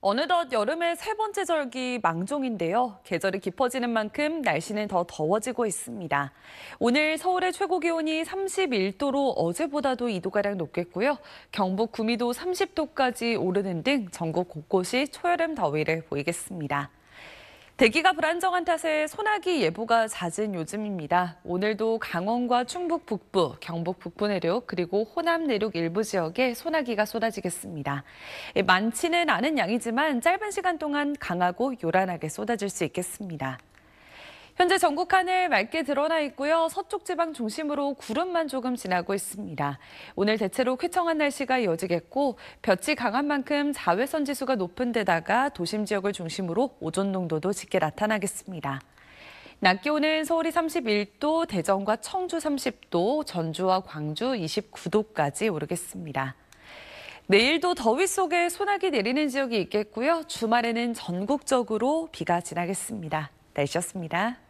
어느덧 여름의 세 번째 절기 망종인데요. 계절이 깊어지는 만큼 날씨는 더 더워지고 있습니다. 오늘 서울의 최고 기온이 31도로 어제보다도 2도가량 높겠고요. 경북 구미도 30도까지 오르는 등 전국 곳곳이 초여름 더위를 보이겠습니다. 대기가 불안정한 탓에 소나기 예보가 잦은 요즘입니다. 오늘도 강원과 충북 북부, 경북 북부 내륙, 그리고 호남 내륙 일부 지역에 소나기가 쏟아지겠습니다. 예, 많지는 않은 양이지만 짧은 시간 동안 강하고 요란하게 쏟아질 수 있겠습니다. 현재 전국 하늘 맑게 드러나 있고요. 서쪽 지방 중심으로 구름만 조금 지나고 있습니다. 오늘 대체로 쾌청한 날씨가 이어지겠고 볕이 강한 만큼 자외선 지수가 높은 데다가 도심 지역을 중심으로 오존 농도도 짙게 나타나겠습니다. 낮 기온은 서울이 31도, 대전과 청주 30도, 전주와 광주 29도까지 오르겠습니다. 내일도 더위 속에 소나기 내리는 지역이 있겠고요. 주말에는 전국적으로 비가 지나겠습니다. 날씨였습니다.